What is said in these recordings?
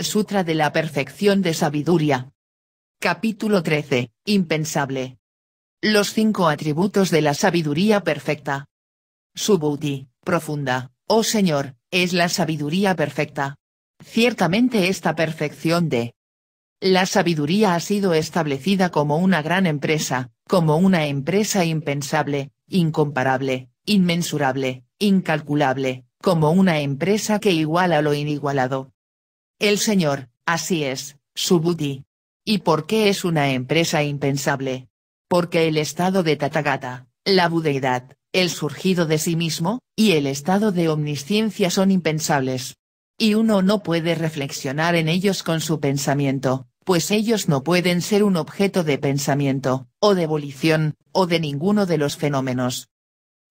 Sutra de la Perfección de Sabiduría. Capítulo 13. Impensable. Los cinco atributos de la sabiduría perfecta. Subhuti profunda, oh Señor, es la sabiduría perfecta. Ciertamente esta perfección de la sabiduría ha sido establecida como una gran empresa, como una empresa impensable, incomparable, inmensurable, incalculable, como una empresa que iguala lo inigualado, el señor, así es, Subhuti. ¿Y por qué es una empresa impensable? Porque el estado de Tathagata, la budeidad, el surgido de sí mismo, y el estado de omnisciencia son impensables. Y uno no puede reflexionar en ellos con su pensamiento, pues ellos no pueden ser un objeto de pensamiento, o de volición, o de ninguno de los fenómenos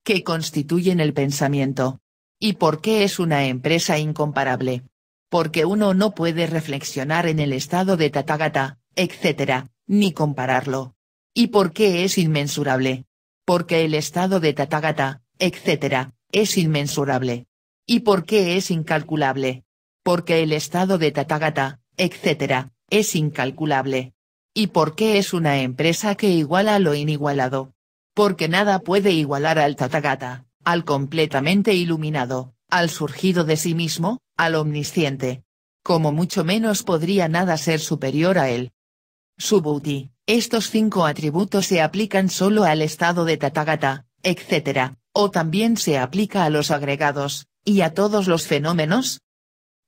que constituyen el pensamiento. ¿Y por qué es una empresa incomparable? porque uno no puede reflexionar en el estado de Tathagata, etc., ni compararlo. ¿Y por qué es inmensurable? Porque el estado de Tathagata, etc., es inmensurable. ¿Y por qué es incalculable? Porque el estado de Tathagata, etc., es incalculable. ¿Y por qué es una empresa que iguala lo inigualado? Porque nada puede igualar al Tathagata, al completamente iluminado, al surgido de sí mismo, al omnisciente. Como mucho menos podría nada ser superior a él. Subhuti, estos cinco atributos se aplican solo al estado de Tathagata, etc., o también se aplica a los agregados, y a todos los fenómenos.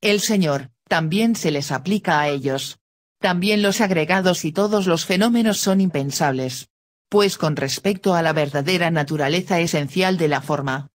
El Señor, también se les aplica a ellos. También los agregados y todos los fenómenos son impensables. Pues con respecto a la verdadera naturaleza esencial de la forma,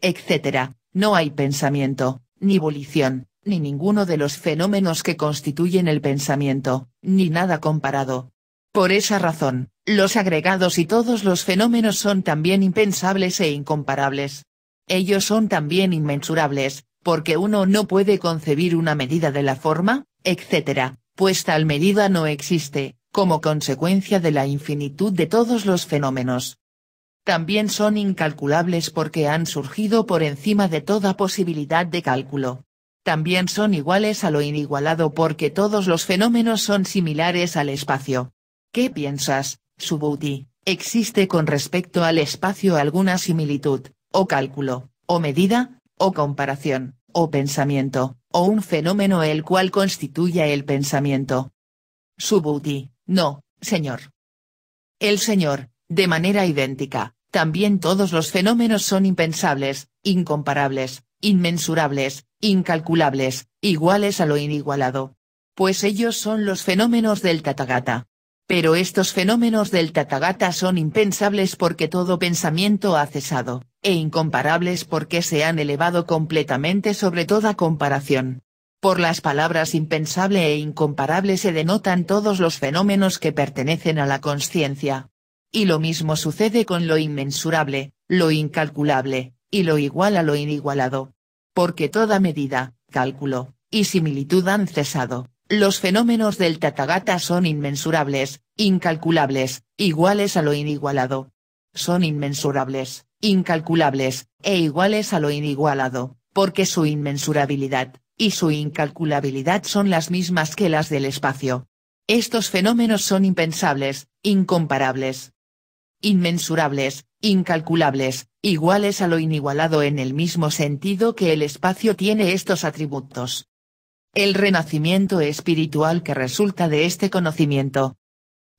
etc., no hay pensamiento, ni volición, ni ninguno de los fenómenos que constituyen el pensamiento, ni nada comparado. Por esa razón, los agregados y todos los fenómenos son también impensables e incomparables. Ellos son también inmensurables, porque uno no puede concebir una medida de la forma, etc., pues tal medida no existe, como consecuencia de la infinitud de todos los fenómenos también son incalculables porque han surgido por encima de toda posibilidad de cálculo. También son iguales a lo inigualado porque todos los fenómenos son similares al espacio. ¿Qué piensas, Subuti? ¿Existe con respecto al espacio alguna similitud, o cálculo, o medida, o comparación, o pensamiento, o un fenómeno el cual constituya el pensamiento? Subuti, no, señor. El señor, de manera idéntica, también todos los fenómenos son impensables, incomparables, inmensurables, incalculables, iguales a lo inigualado. Pues ellos son los fenómenos del Tathagata. Pero estos fenómenos del Tathagata son impensables porque todo pensamiento ha cesado, e incomparables porque se han elevado completamente sobre toda comparación. Por las palabras impensable e incomparable se denotan todos los fenómenos que pertenecen a la conciencia, y lo mismo sucede con lo inmensurable, lo incalculable, y lo igual a lo inigualado. Porque toda medida, cálculo, y similitud han cesado, los fenómenos del tatagata son inmensurables, incalculables, iguales a lo inigualado. Son inmensurables, incalculables, e iguales a lo inigualado, porque su inmensurabilidad, y su incalculabilidad son las mismas que las del espacio. Estos fenómenos son impensables, incomparables, inmensurables, incalculables, iguales a lo inigualado en el mismo sentido que el espacio tiene estos atributos. El renacimiento espiritual que resulta de este conocimiento.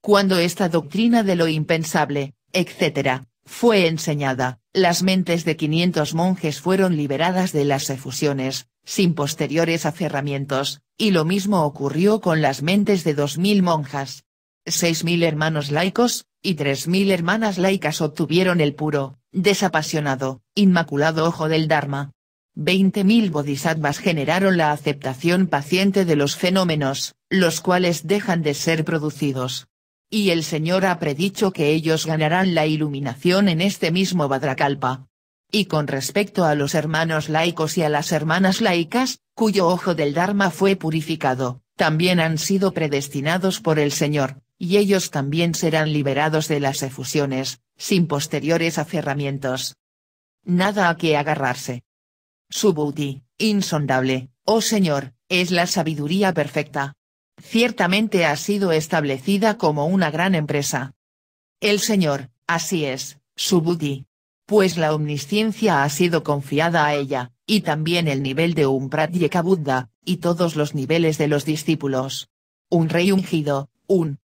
Cuando esta doctrina de lo impensable, etc., fue enseñada, las mentes de 500 monjes fueron liberadas de las efusiones, sin posteriores aferramientos, y lo mismo ocurrió con las mentes de 2.000 monjas. 6.000 hermanos laicos, y tres mil hermanas laicas obtuvieron el puro, desapasionado, inmaculado ojo del Dharma. Veinte mil bodhisattvas generaron la aceptación paciente de los fenómenos, los cuales dejan de ser producidos. Y el Señor ha predicho que ellos ganarán la iluminación en este mismo Badrakalpa. Y con respecto a los hermanos laicos y a las hermanas laicas, cuyo ojo del Dharma fue purificado, también han sido predestinados por el Señor, y ellos también serán liberados de las efusiones, sin posteriores aferramientos. Nada a que agarrarse. Su insondable, oh Señor, es la sabiduría perfecta. Ciertamente ha sido establecida como una gran empresa. El Señor, así es, su Pues la omnisciencia ha sido confiada a ella, y también el nivel de un Pratyekabuddha, y todos los niveles de los discípulos. Un rey ungido, un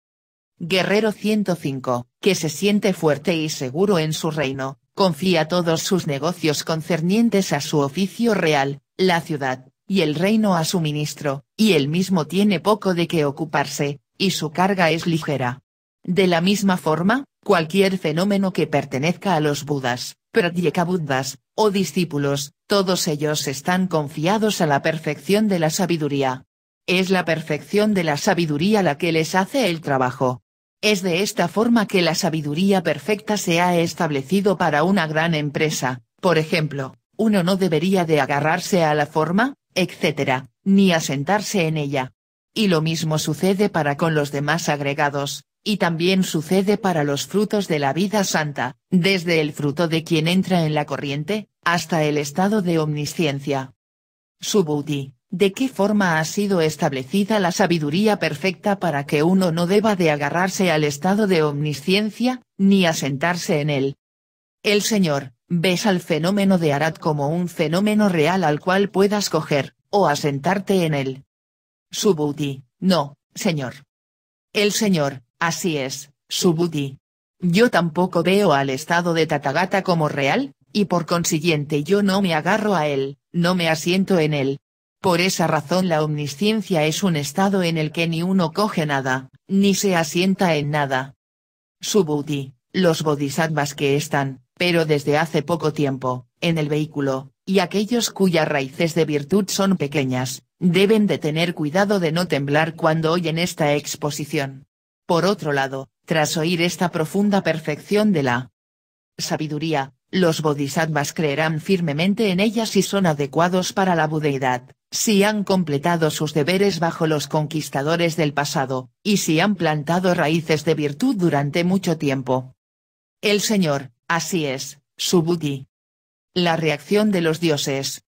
Guerrero 105, que se siente fuerte y seguro en su reino, confía todos sus negocios concernientes a su oficio real, la ciudad, y el reino a su ministro, y él mismo tiene poco de qué ocuparse, y su carga es ligera. De la misma forma, cualquier fenómeno que pertenezca a los Budas, Pratyekabuddhas, o discípulos, todos ellos están confiados a la perfección de la sabiduría. Es la perfección de la sabiduría la que les hace el trabajo. Es de esta forma que la sabiduría perfecta se ha establecido para una gran empresa, por ejemplo, uno no debería de agarrarse a la forma, etc., ni asentarse en ella. Y lo mismo sucede para con los demás agregados, y también sucede para los frutos de la vida santa, desde el fruto de quien entra en la corriente, hasta el estado de omnisciencia. Subhuti. ¿De qué forma ha sido establecida la sabiduría perfecta para que uno no deba de agarrarse al estado de omnisciencia, ni asentarse en él? El Señor, ves al fenómeno de Arat como un fenómeno real al cual puedas coger, o asentarte en él. Subuti, no, Señor. El Señor, así es, Subuti. Yo tampoco veo al estado de Tatagata como real, y por consiguiente yo no me agarro a él, no me asiento en él, por esa razón la omnisciencia es un estado en el que ni uno coge nada, ni se asienta en nada. Subhuti, los bodhisattvas que están, pero desde hace poco tiempo, en el vehículo, y aquellos cuyas raíces de virtud son pequeñas, deben de tener cuidado de no temblar cuando oyen esta exposición. Por otro lado, tras oír esta profunda perfección de la sabiduría, los bodhisattvas creerán firmemente en ellas y son adecuados para la budeidad, si han completado sus deberes bajo los conquistadores del pasado, y si han plantado raíces de virtud durante mucho tiempo. El Señor, así es, Subuti. La reacción de los dioses.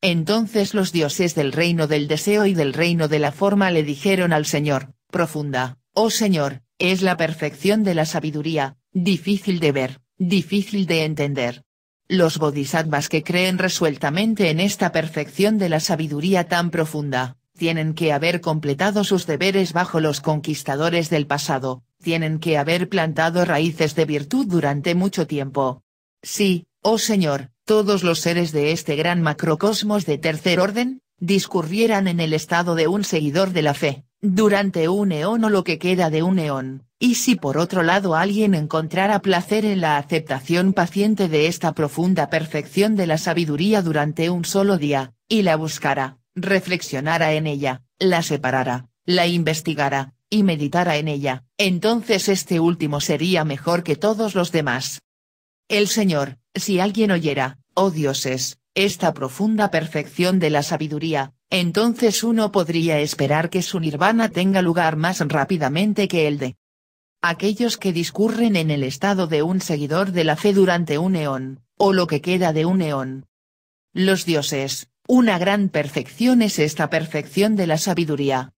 Entonces los dioses del reino del deseo y del reino de la forma le dijeron al Señor, profunda, oh Señor, es la perfección de la sabiduría, difícil de ver, difícil de entender, los bodhisattvas que creen resueltamente en esta perfección de la sabiduría tan profunda, tienen que haber completado sus deberes bajo los conquistadores del pasado, tienen que haber plantado raíces de virtud durante mucho tiempo. Sí, oh Señor, todos los seres de este gran macrocosmos de tercer orden, discurrieran en el estado de un seguidor de la fe, durante un eón o lo que queda de un eón, y si por otro lado alguien encontrara placer en la aceptación paciente de esta profunda perfección de la sabiduría durante un solo día, y la buscara, reflexionara en ella, la separara, la investigara, y meditara en ella, entonces este último sería mejor que todos los demás. El Señor, si alguien oyera, oh dioses, esta profunda perfección de la sabiduría, entonces uno podría esperar que su nirvana tenga lugar más rápidamente que el de aquellos que discurren en el estado de un seguidor de la fe durante un eón, o lo que queda de un eón. Los dioses, una gran perfección es esta perfección de la sabiduría.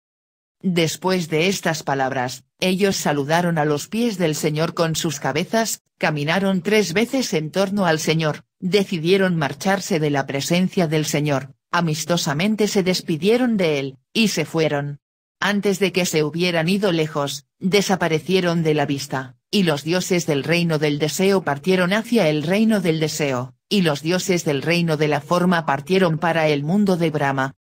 Después de estas palabras, ellos saludaron a los pies del Señor con sus cabezas, caminaron tres veces en torno al Señor, decidieron marcharse de la presencia del Señor, amistosamente se despidieron de él, y se fueron. Antes de que se hubieran ido lejos, desaparecieron de la vista, y los dioses del reino del deseo partieron hacia el reino del deseo, y los dioses del reino de la forma partieron para el mundo de Brahma,